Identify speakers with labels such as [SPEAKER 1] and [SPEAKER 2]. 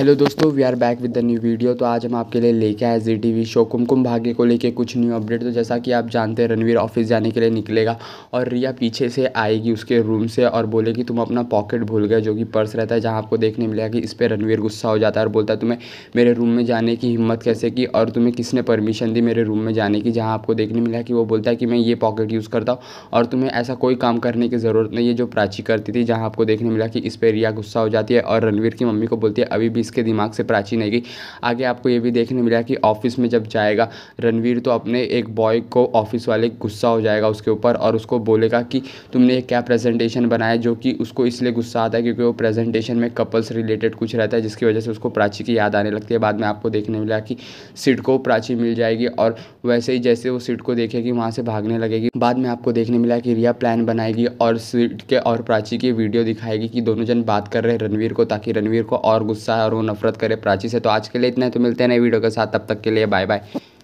[SPEAKER 1] hello दोस्तों we are back with the new video तो आज हम आपके लिए लेके आए Zee T V show Kumkum Bhagya को लेके कुछ न्यू अपडेट तो जैसा कि आप जानते हैं रणवीर ऑफिस जाने के लिए निकलेगा और रिया पीछे से आएगी उसके रूम से और बोलेगी तुम अपना पॉकेट भूल गए जो कि पर्स रहता है जहां आपको देखने मिलेगा कि इस पर रणवीर गुस्सा हो जाता है और बोलता है तुम्हें मेरे रूम में जाने की हिम्मत कैसे की और तुम्हें किसने परमिशन दी मेरे रूम में जाने की जहाँ आपको देखने मिला कि वो बोलता है कि मैं ये पॉकेट यूज़ करता हूँ और तुम्हें ऐसा कोई काम करने की ज़रूरत नहीं है जो प्राची करती थी जहाँ आपको देखने मिला कि इस पर रिया गुस्सा हो जाती है और रणवीर की मम्मी को बोलती है अभी भी इसके दिमाग से प्राची नहीं गई आगे आपको ये भी देखने मिला कि ऑफिस में जब जाएगा रणवीर तो अपने एक बॉय को ऑफिस वाले गुस्सा हो जाएगा उसके ऊपर और उसको बोलेगा कि तुमने क्या प्रेजेंटेशन बनाया जो कि उसको इसलिए गुस्सा आता है क्योंकि वो प्रेजेंटेशन में कपल्स रिलेटेड कुछ रहता है जिसकी वजह से उसको प्राची की याद आने लगती है बाद में आपको देखने मिला कि सीट को प्राची मिल जाएगी और वैसे ही जैसे वो सीट को देखेगी वहाँ से भागने लगेगी बाद में आपको देखने मिला कि रिया प्लान बनाएगी और सीट के और प्राची की वीडियो दिखाएगी कि दोनों जन बात कर रहे हैं रणवीर को ताकि रणवीर को और गुस्सा है और वो नफरत करे प्राची से तो आज के लिए इतना तो मिलते हैं नए वीडियो के साथ तब तक के लिए बाय बाय